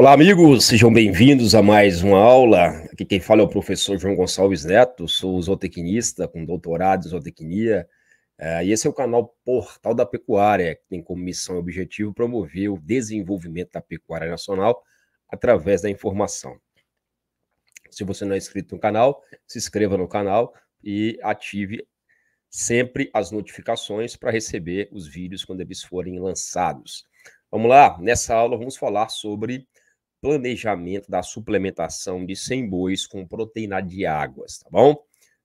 Olá, amigos, sejam bem-vindos a mais uma aula. Aqui quem fala é o professor João Gonçalves Neto, sou zootecnista com doutorado em zootecnia. Ah, e esse é o canal Portal da Pecuária, que tem como missão e objetivo promover o desenvolvimento da pecuária nacional através da informação. Se você não é inscrito no canal, se inscreva no canal e ative sempre as notificações para receber os vídeos quando eles forem lançados. Vamos lá, nessa aula vamos falar sobre planejamento da suplementação de 100 bois com proteína de águas, tá bom?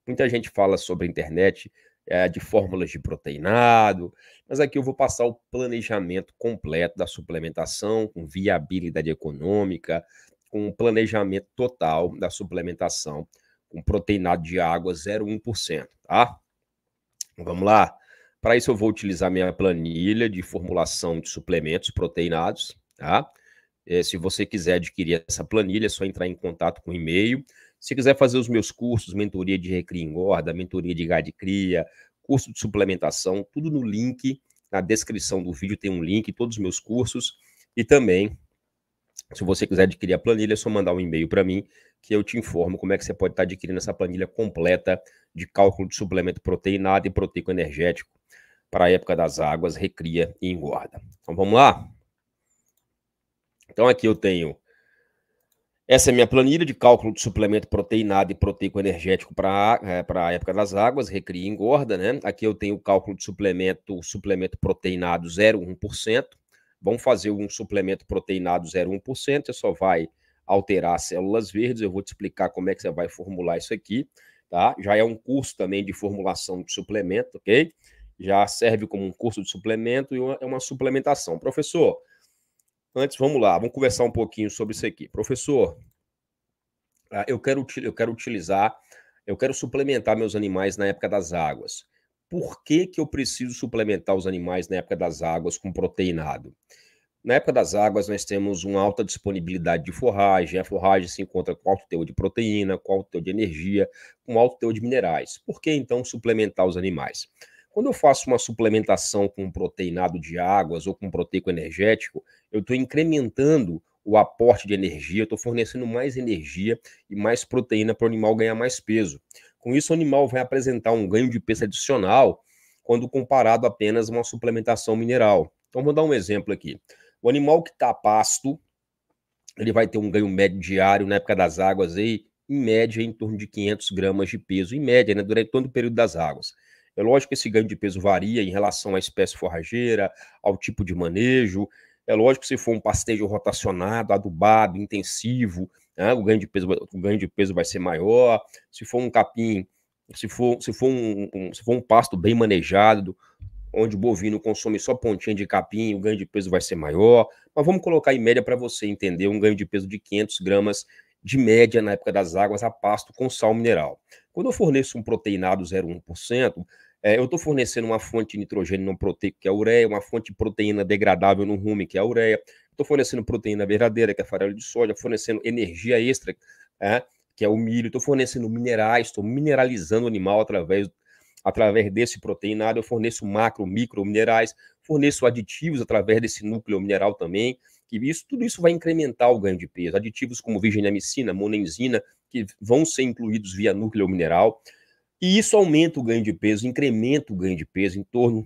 Muita gente fala sobre a internet é, de fórmulas de proteinado, mas aqui eu vou passar o planejamento completo da suplementação, com viabilidade econômica, com planejamento total da suplementação com proteinado de água 0,1%, tá? Vamos lá. Para isso eu vou utilizar minha planilha de formulação de suplementos proteinados, tá? É, se você quiser adquirir essa planilha, é só entrar em contato com o e-mail. Se quiser fazer os meus cursos, mentoria de recria e engorda, mentoria de gado e cria, curso de suplementação, tudo no link, na descrição do vídeo tem um link, todos os meus cursos. E também, se você quiser adquirir a planilha, é só mandar um e-mail para mim, que eu te informo como é que você pode estar tá adquirindo essa planilha completa de cálculo de suplemento proteinado e proteico energético para a época das águas, recria e engorda. Então vamos lá? Então aqui eu tenho essa é minha planilha de cálculo de suplemento proteinado e proteico energético para é, a época das águas, recria e engorda, né? Aqui eu tenho o cálculo de suplemento, suplemento proteinado 0,1%. Vamos fazer um suplemento proteinado 0,1%, você só vai alterar as células verdes, eu vou te explicar como é que você vai formular isso aqui, tá? Já é um curso também de formulação de suplemento, ok? Já serve como um curso de suplemento e uma, é uma suplementação. Professor, antes, vamos lá, vamos conversar um pouquinho sobre isso aqui. Professor, ah, eu quero, eu quero utilizar, eu quero suplementar meus animais na época das águas. Por que, que eu preciso suplementar os animais na época das águas com proteinado? Na época das águas, nós temos uma alta disponibilidade de forragem. A forragem se encontra com alto teor de proteína, com alto teor de energia, com alto teor de minerais. Por que então suplementar os animais? Quando eu faço uma suplementação com um proteinado de águas ou com um proteico energético, eu estou incrementando o aporte de energia, estou fornecendo mais energia e mais proteína para o animal ganhar mais peso. Com isso, o animal vai apresentar um ganho de peso adicional quando comparado apenas a uma suplementação mineral. Então, vou dar um exemplo aqui. O animal que está a pasto, ele vai ter um ganho médio diário na época das águas aí, em média, em torno de 500 gramas de peso, em média, né, durante todo o período das águas. É lógico que esse ganho de peso varia em relação à espécie forrageira, ao tipo de manejo. É lógico que se for um pastejo rotacionado, adubado, intensivo, né, o, ganho de peso, o ganho de peso vai ser maior. Se for um capim, se for, se for, um, um se for um pasto bem manejado, onde o bovino consome só pontinha de capim, o ganho de peso vai ser maior. Mas vamos colocar em média para você entender um ganho de peso de 500 gramas de média na época das águas a pasto com sal mineral. Quando eu forneço um proteinado 0,1%, é, eu estou fornecendo uma fonte de nitrogênio não proteico, que é a ureia, uma fonte de proteína degradável no rumen, que é a ureia. Estou fornecendo proteína verdadeira, que é a farelo de soja, fornecendo energia extra, é, que é o milho. Estou fornecendo minerais, estou mineralizando o animal através, através desse proteinado. Eu forneço macro, micro minerais, forneço aditivos através desse núcleo mineral também. Que isso, tudo isso vai incrementar o ganho de peso. Aditivos como virginamicina, monenzina, que vão ser incluídos via núcleo mineral. E isso aumenta o ganho de peso, incrementa o ganho de peso em torno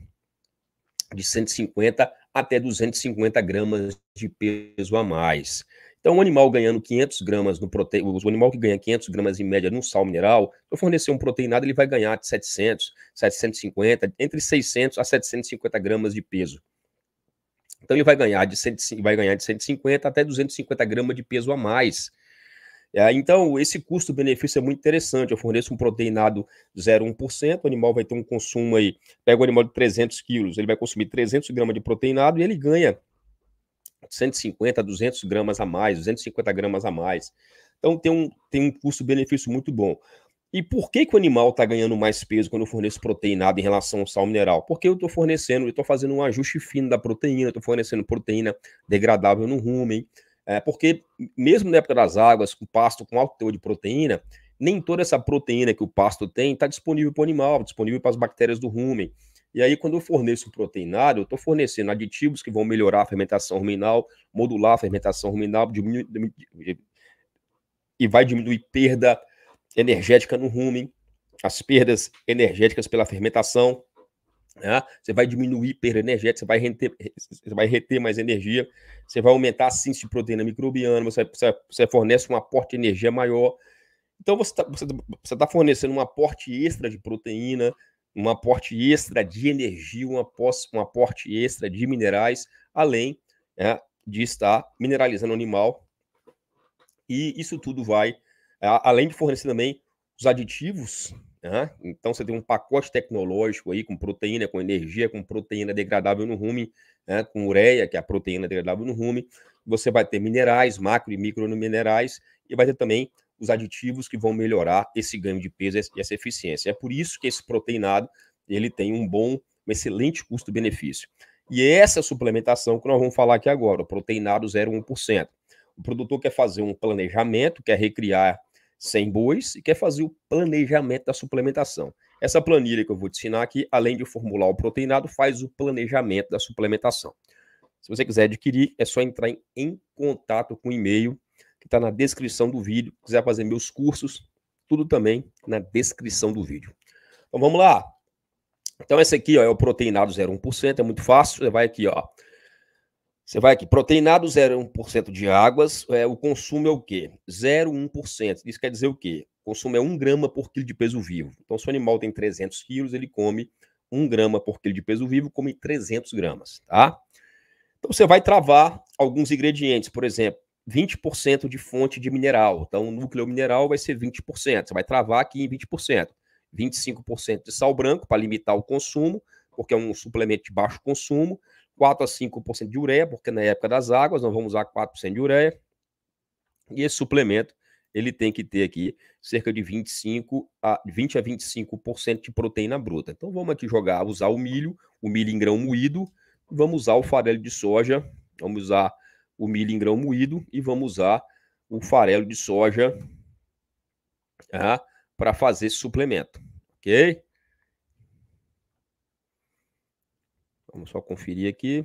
de 150 até 250 gramas de peso a mais. Então, o um animal ganhando 500 gramas no proteína, o animal que ganha 500 gramas em média num sal mineral, se eu fornecer um proteinado, ele vai ganhar de 700, 750, entre 600 a 750 gramas de peso. Então, ele vai ganhar de, 100, vai ganhar de 150 até 250 gramas de peso a mais. É, então, esse custo-benefício é muito interessante. Eu forneço um proteinado 0,1%, o animal vai ter um consumo aí, pega o animal de 300 quilos, ele vai consumir 300 gramas de proteinado e ele ganha 150, 200 gramas a mais, 250 gramas a mais. Então, tem um, tem um custo-benefício muito bom. E por que, que o animal está ganhando mais peso quando eu forneço proteinado em relação ao sal mineral? Porque eu estou fornecendo, eu estou fazendo um ajuste fino da proteína, estou fornecendo proteína degradável no rumen, é, porque, mesmo na época das águas, com pasto com alto teor de proteína, nem toda essa proteína que o pasto tem está disponível para o animal, disponível para as bactérias do rumen. E aí, quando eu forneço proteinado, eu estou fornecendo aditivos que vão melhorar a fermentação ruminal, modular a fermentação ruminal, e vai diminuir perda energética no rumen, as perdas energéticas pela fermentação. Né? Você vai diminuir perda energética, você vai, reter, você vai reter mais energia, você vai aumentar a síntese de proteína microbiana, você, você, você fornece um aporte de energia maior. Então você está você, você tá fornecendo um aporte extra de proteína, um aporte extra de energia, um aporte, um aporte extra de minerais, além né, de estar mineralizando o animal. E isso tudo vai, além de fornecer também os aditivos né? Então você tem um pacote tecnológico aí com proteína, com energia, com proteína degradável no rumen, né? com ureia, que é a proteína degradável no rumen. Você vai ter minerais, macro e micro minerais, e vai ter também os aditivos que vão melhorar esse ganho de peso e essa eficiência. É por isso que esse proteinado ele tem um bom, um excelente custo-benefício. E é essa suplementação que nós vamos falar aqui agora, o proteinado 0,1%. O produtor quer fazer um planejamento, quer recriar 100 bois e quer fazer o planejamento da suplementação. Essa planilha que eu vou te ensinar aqui, além de formular o proteinado, faz o planejamento da suplementação. Se você quiser adquirir, é só entrar em, em contato com o e-mail que está na descrição do vídeo. Se quiser fazer meus cursos, tudo também na descrição do vídeo. Então vamos lá. Então esse aqui ó, é o proteinado 0,1%, é muito fácil. Você vai aqui, ó, você vai aqui, proteinado 0,1% de águas, é, o consumo é o quê? 0,1%. Isso quer dizer o quê? O consumo é 1 grama por quilo de peso vivo. Então, se o animal tem 300 quilos, ele come 1 grama por quilo de peso vivo, come 300 gramas, tá? Então, você vai travar alguns ingredientes, por exemplo, 20% de fonte de mineral. Então, o núcleo mineral vai ser 20%. Você vai travar aqui em 20%. 25% de sal branco para limitar o consumo, porque é um suplemento de baixo consumo 4 a 5% de ureia, porque na época das águas nós vamos usar 4% de ureia. E esse suplemento, ele tem que ter aqui cerca de 25 a 20 a 25% de proteína bruta. Então vamos aqui jogar, usar o milho, o milho em grão moído, vamos usar o farelo de soja, vamos usar o milho em grão moído e vamos usar o farelo de soja ah, para fazer suplemento, ok? Vamos só conferir aqui.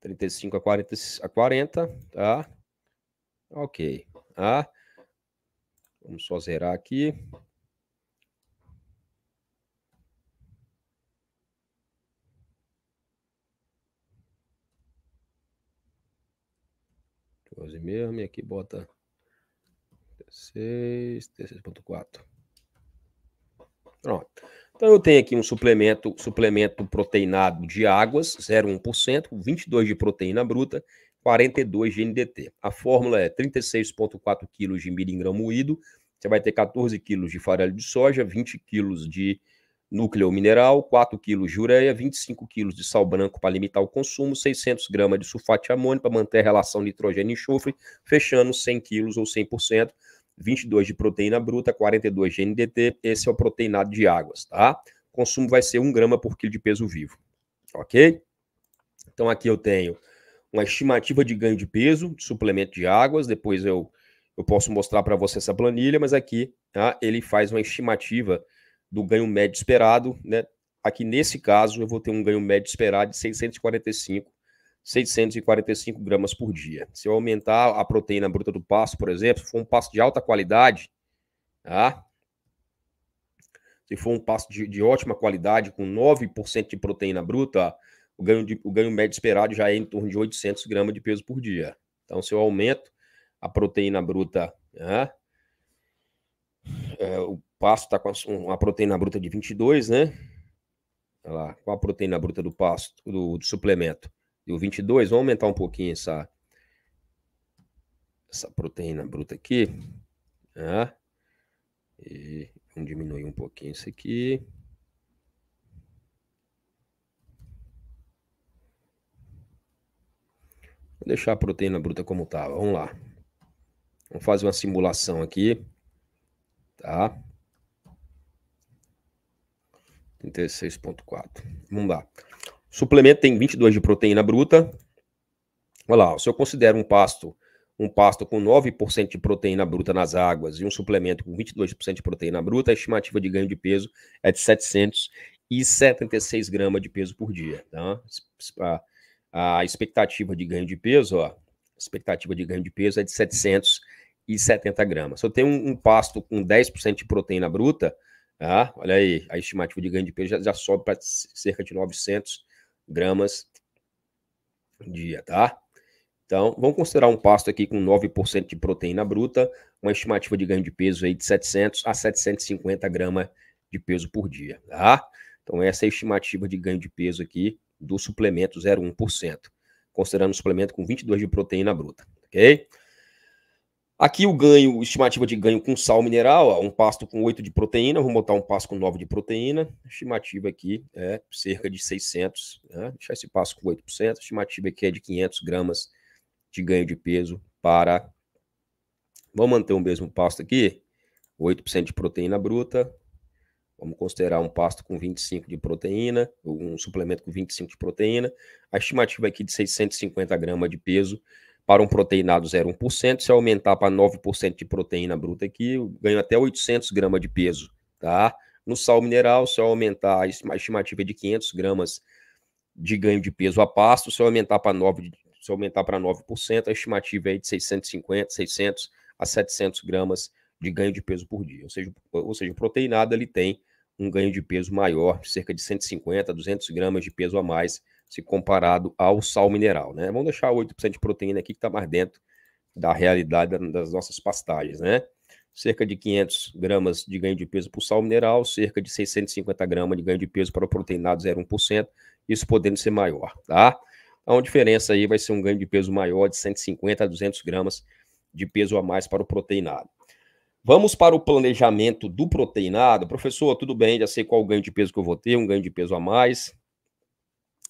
35 a 40, a 40, tá? Ok, tá? Vamos só zerar aqui. Doze mesmo, e aqui bota 16, 16.4. Pronto. Então eu tenho aqui um suplemento, suplemento proteinado de águas, 0,1%, 22 de proteína bruta, 42 de NDT. A fórmula é 36,4 kg de milho moído, você vai ter 14 kg de farelo de soja, 20 kg de núcleo mineral, 4 kg de ureia, 25 kg de sal branco para limitar o consumo, 600 gramas de sulfato de amônio para manter a relação nitrogênio-enxofre, fechando 100 kg ou 100%. 22 de proteína bruta, 42 de NDT, esse é o proteinado de águas, tá? O consumo vai ser 1 grama por quilo de peso vivo, ok? Então aqui eu tenho uma estimativa de ganho de peso, de suplemento de águas, depois eu, eu posso mostrar para você essa planilha, mas aqui tá? ele faz uma estimativa do ganho médio esperado, né? Aqui nesse caso eu vou ter um ganho médio esperado de 645 645 gramas por dia. Se eu aumentar a proteína bruta do pasto, por exemplo, se for um pasto de alta qualidade, tá? se for um pasto de, de ótima qualidade, com 9% de proteína bruta, o ganho, de, o ganho médio esperado já é em torno de 800 gramas de peso por dia. Então, se eu aumento a proteína bruta, né? é, o pasto está com uma proteína bruta de 22, né? Olha lá, qual a proteína bruta do pasto, do, do suplemento? e o 22, vamos aumentar um pouquinho essa, essa proteína bruta aqui. Né? E vamos diminuir um pouquinho isso aqui. Vou deixar a proteína bruta como estava. Vamos lá. Vamos fazer uma simulação aqui. Tá? 36.4. Vamos lá. Suplemento tem 22 de proteína bruta. Olha lá, se eu considero um pasto um pasto com 9% de proteína bruta nas águas e um suplemento com 22% de proteína bruta, a estimativa de ganho de peso é de 776 gramas de peso por dia. Tá? A, a expectativa de ganho de peso, ó, expectativa de ganho de peso é de 770 gramas. Se eu tenho um, um pasto com 10% de proteína bruta, tá? olha aí, a estimativa de ganho de peso já, já sobe para cerca de 900 gramas dia, tá? Então, vamos considerar um pasto aqui com 9% de proteína bruta, uma estimativa de ganho de peso aí de 700 a 750 gramas de peso por dia, tá? Então, essa é a estimativa de ganho de peso aqui do suplemento 0,1%, considerando o suplemento com 22 de proteína bruta, ok? Aqui o ganho, estimativa de ganho com sal mineral, ó, um pasto com 8 de proteína, vamos botar um pasto com 9 de proteína, estimativa aqui é cerca de 600, né? deixar esse pasto com 8%, estimativa aqui é de 500 gramas de ganho de peso para... Vamos manter o mesmo pasto aqui, 8% de proteína bruta, vamos considerar um pasto com 25 de proteína, um suplemento com 25 de proteína, a estimativa aqui de 650 gramas de peso para um proteinado 0,1%. Se eu aumentar para 9% de proteína bruta aqui, eu ganho até 800 gramas de peso, tá? No sal mineral, se eu aumentar a estimativa é de 500 gramas de ganho de peso a pasto, se eu aumentar para 9, se aumentar para 9%, a estimativa é de 650, 600 a 700 gramas de ganho de peso por dia. Ou seja, ou seja, o proteinado ele tem um ganho de peso maior, cerca de 150 a 200 gramas de peso a mais se comparado ao sal mineral, né? Vamos deixar 8% de proteína aqui que está mais dentro da realidade das nossas pastagens, né? Cerca de 500 gramas de ganho de peso para o sal mineral, cerca de 650 gramas de ganho de peso para o proteinado 0,1%, isso podendo ser maior, tá? Então a diferença aí vai ser um ganho de peso maior de 150 a 200 gramas de peso a mais para o proteinado. Vamos para o planejamento do proteinado. Professor, tudo bem, já sei qual o ganho de peso que eu vou ter, um ganho de peso a mais,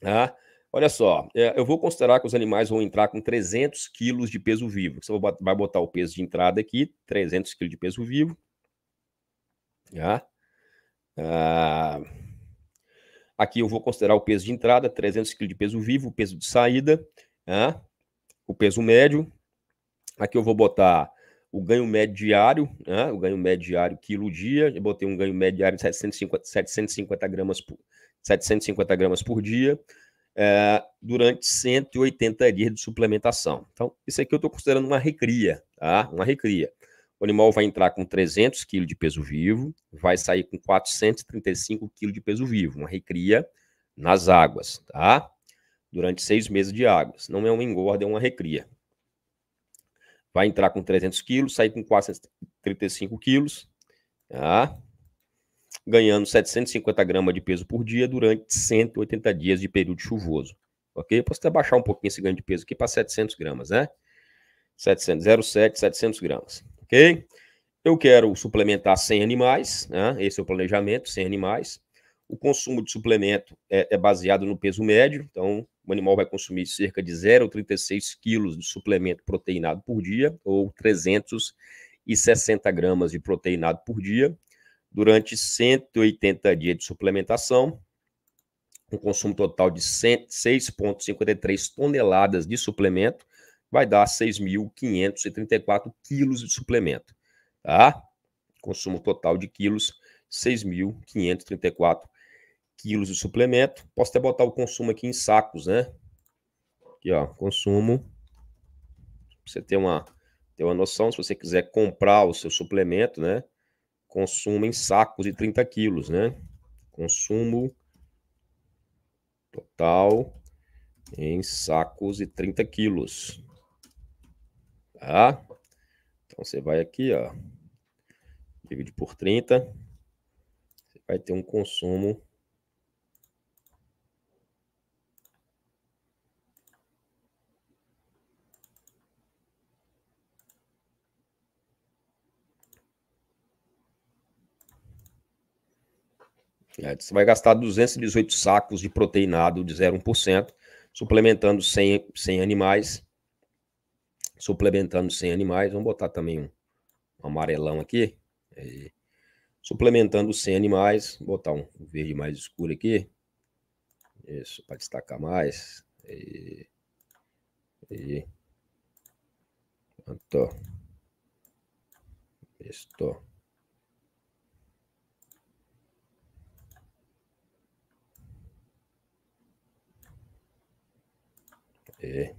Tá? Olha só, é, eu vou considerar que os animais vão entrar com 300 quilos de peso vivo. Você vai botar o peso de entrada aqui, 300 quilos de peso vivo. Tá? Ah, aqui eu vou considerar o peso de entrada, 300 quilos de peso vivo, o peso de saída, tá? o peso médio. Aqui eu vou botar o ganho médio diário, né? o ganho médio diário quilo dia, eu botei um ganho médio diário de 750, 750 gramas por, 750 gramas por dia, é, durante 180 dias de suplementação. Então, isso aqui eu estou considerando uma recria, tá? Uma recria. O animal vai entrar com 300 kg de peso vivo, vai sair com 435 kg de peso vivo, uma recria nas águas, tá? Durante seis meses de águas. Não é uma engorda, é uma recria. Vai entrar com 300 quilos, sair com 435 quilos, tá? ganhando 750 gramas de peso por dia durante 180 dias de período chuvoso. Ok? Eu posso até baixar um pouquinho esse ganho de peso aqui para 700 gramas, né? 700, 07, 700 gramas. Ok? Eu quero suplementar 100 animais, né? Esse é o planejamento, 100 animais. O consumo de suplemento é, é baseado no peso médio, então o animal vai consumir cerca de 0,36 quilos de suplemento proteinado por dia, ou 360 gramas de proteinado por dia, durante 180 dias de suplementação, um consumo total de 6,53 toneladas de suplemento, vai dar 6.534 quilos de suplemento, tá? Consumo total de quilos, 6.534 quilos de suplemento. Posso até botar o consumo aqui em sacos, né? Aqui, ó, consumo. você tem uma, ter uma noção, se você quiser comprar o seu suplemento, né? consumo em sacos de 30 quilos, né? Consumo total em sacos de 30 quilos. Tá? Então você vai aqui, ó, divide por 30, você vai ter um consumo Né? Você vai gastar 218 sacos de proteinado de 0,1%, suplementando 100, 100 animais. Suplementando 100 animais. Vamos botar também um, um amarelão aqui. E, é, suplementando 100 animais. Vou botar um verde mais escuro aqui. Isso, para destacar mais. E, e, Estou. É.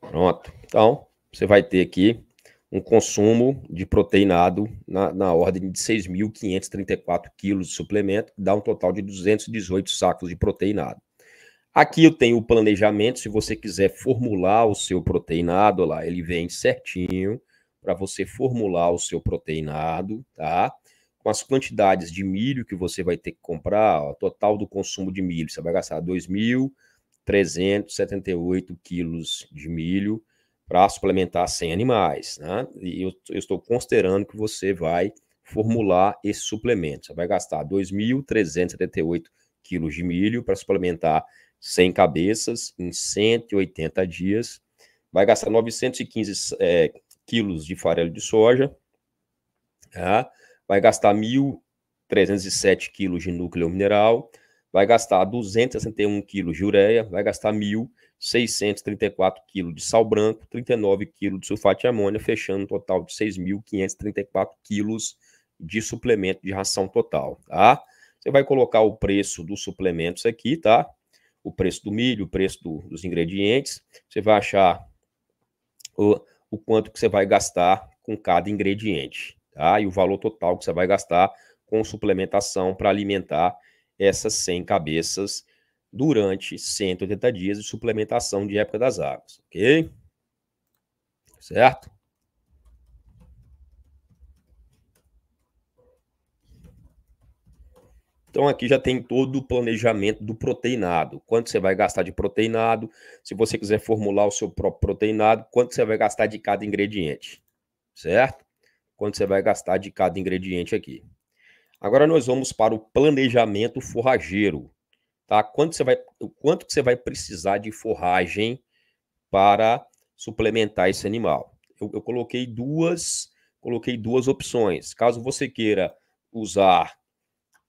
Pronto. Então, você vai ter aqui um consumo de proteinado na, na ordem de 6.534 quilos de suplemento, que dá um total de 218 sacos de proteinado. Aqui eu tenho o planejamento, se você quiser formular o seu proteinado, lá ele vem certinho para você formular o seu proteinado, tá? Com as quantidades de milho que você vai ter que comprar, ó, total do consumo de milho, você vai gastar 2.000 378 quilos de milho para suplementar 100 animais. Né? E eu, eu, estou considerando que você vai formular esse suplemento. Você vai gastar 2.378 quilos de milho para suplementar 100 cabeças em 180 dias. Vai gastar 915 é, quilos de farelo de soja. Tá? Vai gastar 1.307 quilos de núcleo mineral vai gastar 261 quilos de ureia, vai gastar 1.634 quilos de sal branco, 39 quilos de sulfato de amônia, fechando um total de 6.534 quilos de suplemento de ração total, tá? Você vai colocar o preço dos suplementos aqui, tá? O preço do milho, o preço do, dos ingredientes. Você vai achar o, o quanto que você vai gastar com cada ingrediente, tá? E o valor total que você vai gastar com suplementação para alimentar essas 100 cabeças durante 180 dias de suplementação de época das águas, ok? Certo? Então aqui já tem todo o planejamento do proteinado. Quanto você vai gastar de proteinado? Se você quiser formular o seu próprio proteinado, quanto você vai gastar de cada ingrediente? Certo? Quanto você vai gastar de cada ingrediente aqui? Agora nós vamos para o planejamento forrageiro, tá? Quanto você vai, quanto que você vai precisar de forragem para suplementar esse animal? Eu, eu coloquei duas, coloquei duas opções. Caso você queira usar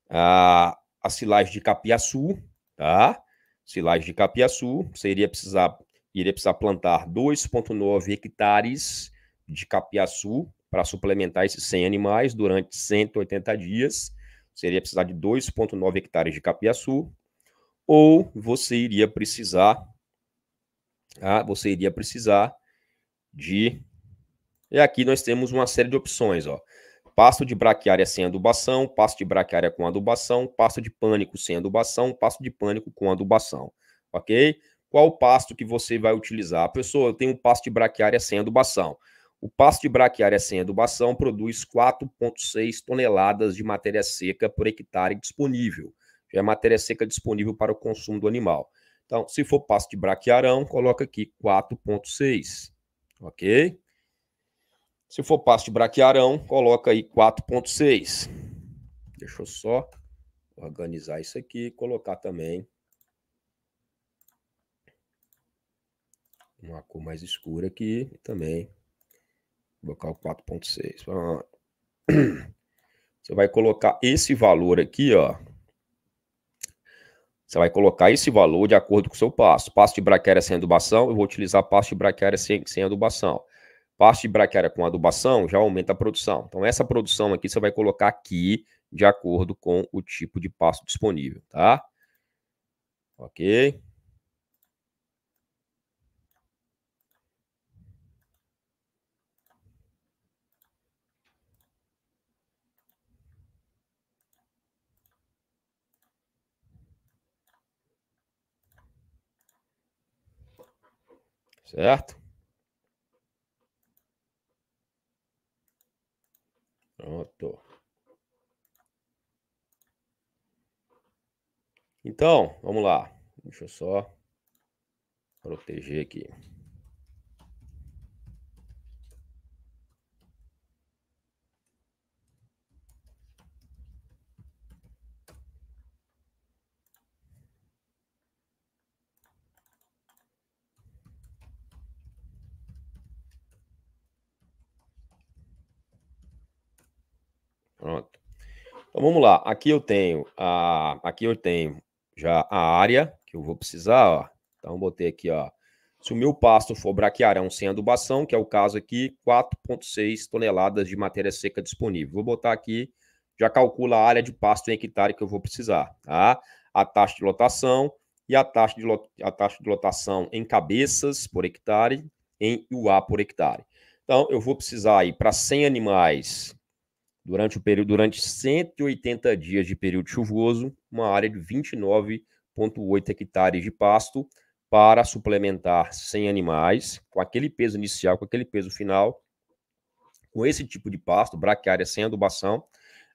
a, a silagem de capiaçu, tá? Silagem de capiaçu, você iria precisar, iria precisar plantar 2,9 hectares de capiaçu para suplementar esses 100 animais durante 180 dias. Seria precisar de 2,9 hectares de capiaçu, ou você iria precisar, ah, você iria precisar de. E aqui nós temos uma série de opções, ó. Pasto de braquiária sem adubação, pasto de braquiária com adubação, pasto de pânico sem adubação, pasto de pânico com adubação, ok? Qual pasto que você vai utilizar? Pessoa, eu tenho um pasto de braquiária sem adubação. O pasto de braquiária sem adubação produz 4,6 toneladas de matéria seca por hectare disponível. Já é matéria seca disponível para o consumo do animal. Então, se for pasto de braquiarão, coloca aqui 4,6. Ok? Se for pasto de braquiarão, coloca aí 4,6. Deixa eu só organizar isso aqui e colocar também uma cor mais escura aqui e também Local 4.6. Você vai colocar esse valor aqui, ó. Você vai colocar esse valor de acordo com o seu passo. Passo de braquiária sem adubação, eu vou utilizar passo de braquiária sem, sem adubação. Passo de braquiária com adubação já aumenta a produção. Então, essa produção aqui você vai colocar aqui de acordo com o tipo de passo disponível, tá? Ok? Certo? Pronto. Então, vamos lá. Deixa eu só proteger aqui. Então vamos lá. Aqui eu tenho a, aqui eu tenho já a área que eu vou precisar. Ó. Então botei aqui, ó. Se o meu pasto for braquiarão sem adubação, que é o caso aqui, 4,6 toneladas de matéria seca disponível. Vou botar aqui, já calcula a área de pasto em hectare que eu vou precisar, tá? A taxa de lotação e a taxa de, a taxa de lotação em cabeças por hectare, em UA por hectare. Então, eu vou precisar aí para 100 animais Durante, o período, durante 180 dias de período chuvoso, uma área de 29,8 hectares de pasto para suplementar 100 animais, com aquele peso inicial, com aquele peso final, com esse tipo de pasto, braquiária sem adubação,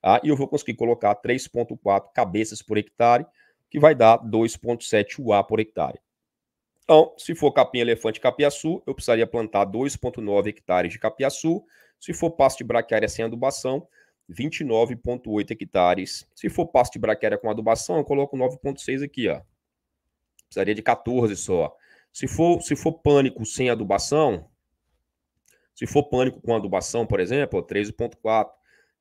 ah, e eu vou conseguir colocar 3,4 cabeças por hectare, que vai dar 2,7 UA por hectare. Então, se for capim elefante capiaçu, eu precisaria plantar 2,9 hectares de capiaçu, se for pasto de braquiária sem adubação, 29,8 hectares. Se for pasto de braquiária com adubação, eu coloco 9,6 aqui, ó. Precisaria de 14 só. Se for, se for pânico sem adubação, se for pânico com adubação, por exemplo, 13,4,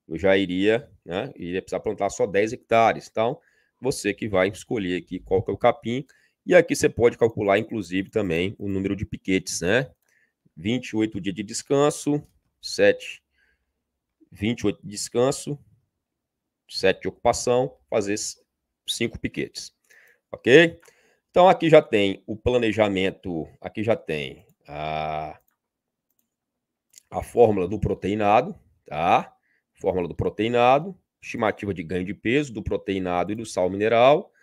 eu já iria, né? Iria precisar plantar só 10 hectares. Então, você que vai escolher aqui qual que é o capim. E aqui você pode calcular, inclusive, também o número de piquetes, né? 28 dias de descanso, 7, 28 de descanso, 7 de ocupação, fazer cinco piquetes. Ok? Então aqui já tem o planejamento, aqui já tem a, a fórmula do proteinado, tá? Fórmula do proteinado, estimativa de ganho de peso do proteinado e do sal mineral.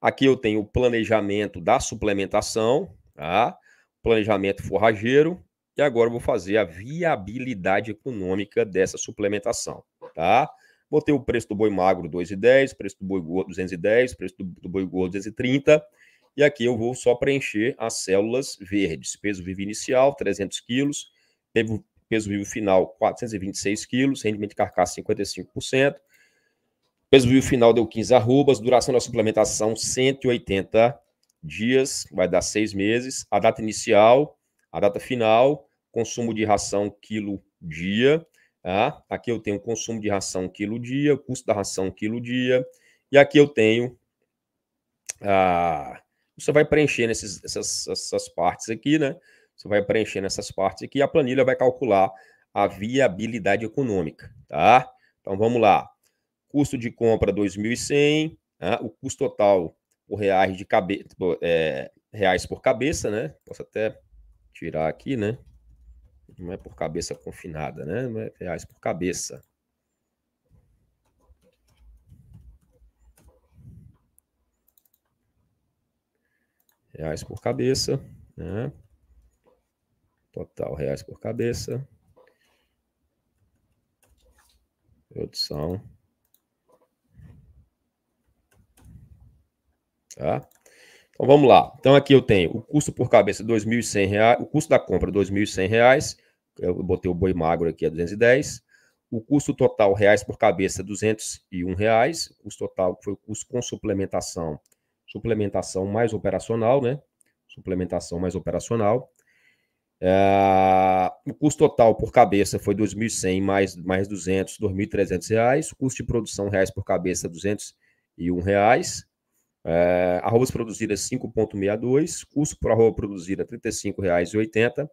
Aqui eu tenho o planejamento da suplementação, tá? planejamento forrageiro e agora eu vou fazer a viabilidade econômica dessa suplementação, tá? Botei o preço do boi magro 2,10, preço do boi gordo 210, preço do, do boi gordo 230, e aqui eu vou só preencher as células verdes. Peso vivo inicial, 300 quilos. Peso vivo final, 426 quilos. Rendimento de carcaça, 55%. Peso vivo final deu 15 arrobas. Duração da suplementação, 180 dias. Vai dar seis meses. A data inicial, a data final consumo de ração quilo dia. Tá? Aqui eu tenho o consumo de ração quilo dia, o custo da ração quilo dia. E aqui eu tenho. Ah, você vai preencher nessas, essas, essas partes aqui, né? Você vai preencher nessas partes aqui. A planilha vai calcular a viabilidade econômica, tá? Então vamos lá. Custo de compra 2.100, ah, tá? o custo total por reais de cabe, é, reais por cabeça, né? Posso até tirar aqui, né? não é por cabeça confinada, né? Não é reais é por cabeça. Reais é por cabeça, né? Total reais é por cabeça. Redução. Tá? Então vamos lá. Então aqui eu tenho o custo por cabeça R$ 2.100, o custo da compra R$ 2.100, eu botei o boi magro aqui a é 210. O custo total reais por cabeça R$ 201, reais. o custo total foi o custo com suplementação, suplementação mais operacional, né? Suplementação mais operacional. É, o custo total por cabeça foi 2.100 mais, mais 200, 2.300 reais. O custo de produção reais por cabeça, 201 reais. É, arrobas produzidas 5,62, custo por arroba produzida R$ 35,80,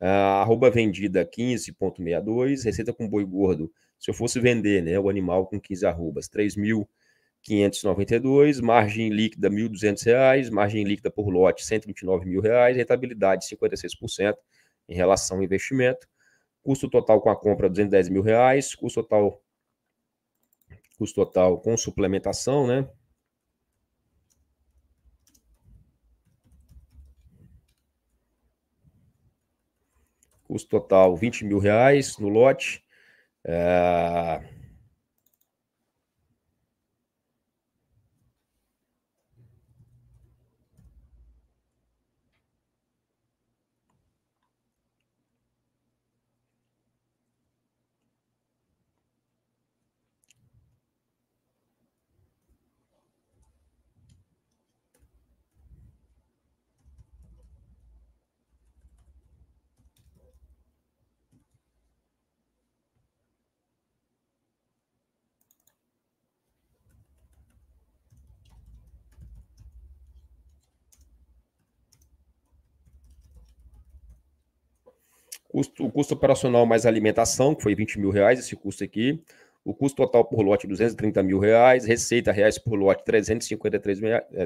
é, arroba vendida 15,62, receita com boi gordo, se eu fosse vender né, o animal com 15 arrobas, 3.592, margem líquida R$ 1.200, margem líquida por lote R$ 129.000, rentabilidade 56% em relação ao investimento, custo total com a compra R$ 210 mil, reais, custo total, custo total com suplementação, né? custo total 20 mil reais no lote. É... Custo, o custo operacional mais alimentação, que foi 20 mil reais, esse custo aqui. O custo total por lote, 230 mil reais. Receita reais por lote, 353,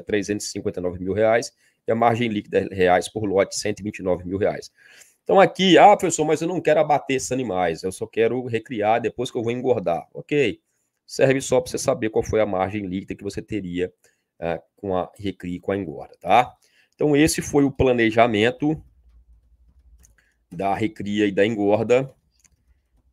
359 eh, mil reais. E a margem líquida reais por lote, 129 mil reais. Então aqui, ah, professor, mas eu não quero abater esses animais, eu só quero recriar depois que eu vou engordar. Ok, serve só para você saber qual foi a margem líquida que você teria eh, com a recria e com a engorda, tá? Então esse foi o planejamento da recria e da engorda,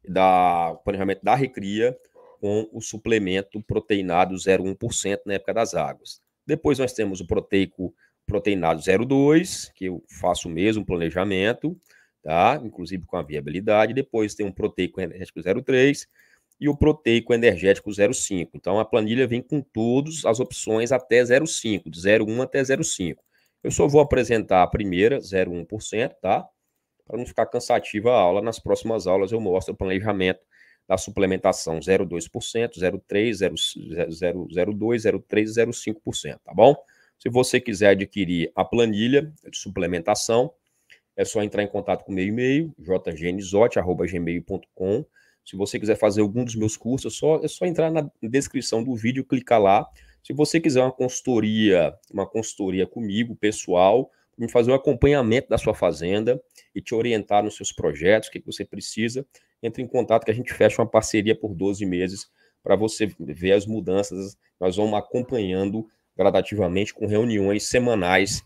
da planejamento da recria com o suplemento proteinado 0,1% na época das águas. Depois nós temos o proteico proteinado 0,2, que eu faço o mesmo planejamento, tá? Inclusive com a viabilidade. Depois tem um proteico energético 0,3 e o proteico energético 0,5. Então a planilha vem com todas as opções até 0,5, de 0,1 até 0,5. Eu só vou apresentar a primeira, 0,1%, tá? para não ficar cansativa a aula. Nas próximas aulas eu mostro o planejamento da suplementação 0,2%, 0,3%, 0,02%, 0,3%, 0,5%, tá bom? Se você quiser adquirir a planilha de suplementação, é só entrar em contato com o meu e-mail, jgnizote.gmail.com. Se você quiser fazer algum dos meus cursos, é só, é só entrar na descrição do vídeo, clicar lá. Se você quiser uma consultoria, uma consultoria comigo, pessoal, em fazer um acompanhamento da sua fazenda e te orientar nos seus projetos, o que, que você precisa. Entre em contato que a gente fecha uma parceria por 12 meses para você ver as mudanças. Nós vamos acompanhando gradativamente com reuniões semanais.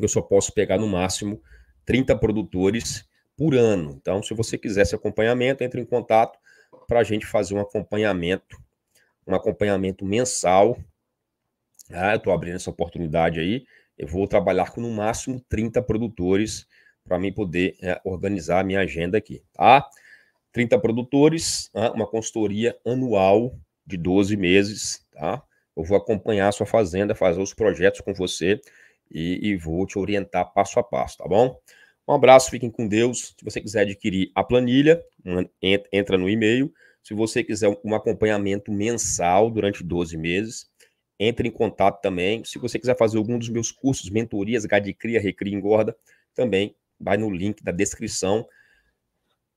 Eu só posso pegar no máximo 30 produtores por ano. Então, se você quiser esse acompanhamento, entre em contato para a gente fazer um acompanhamento, um acompanhamento mensal. Ah, eu estou abrindo essa oportunidade aí eu vou trabalhar com no máximo 30 produtores para mim poder é, organizar a minha agenda aqui, tá? 30 produtores, né, uma consultoria anual de 12 meses, tá? Eu vou acompanhar a sua fazenda, fazer os projetos com você e, e vou te orientar passo a passo, tá bom? Um abraço, fiquem com Deus. Se você quiser adquirir a planilha, entra no e-mail. Se você quiser um acompanhamento mensal durante 12 meses, entre em contato também. Se você quiser fazer algum dos meus cursos, mentorias, GAD Cria, Recria, Engorda, também vai no link da descrição.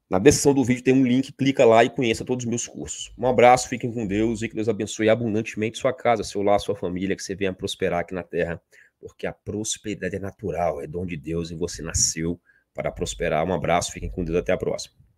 Na descrição do vídeo tem um link, clica lá e conheça todos os meus cursos. Um abraço, fiquem com Deus e que Deus abençoe abundantemente sua casa, seu lar, sua família, que você venha prosperar aqui na terra, porque a prosperidade é natural, é dom de Deus e você nasceu para prosperar. Um abraço, fiquem com Deus, até a próxima.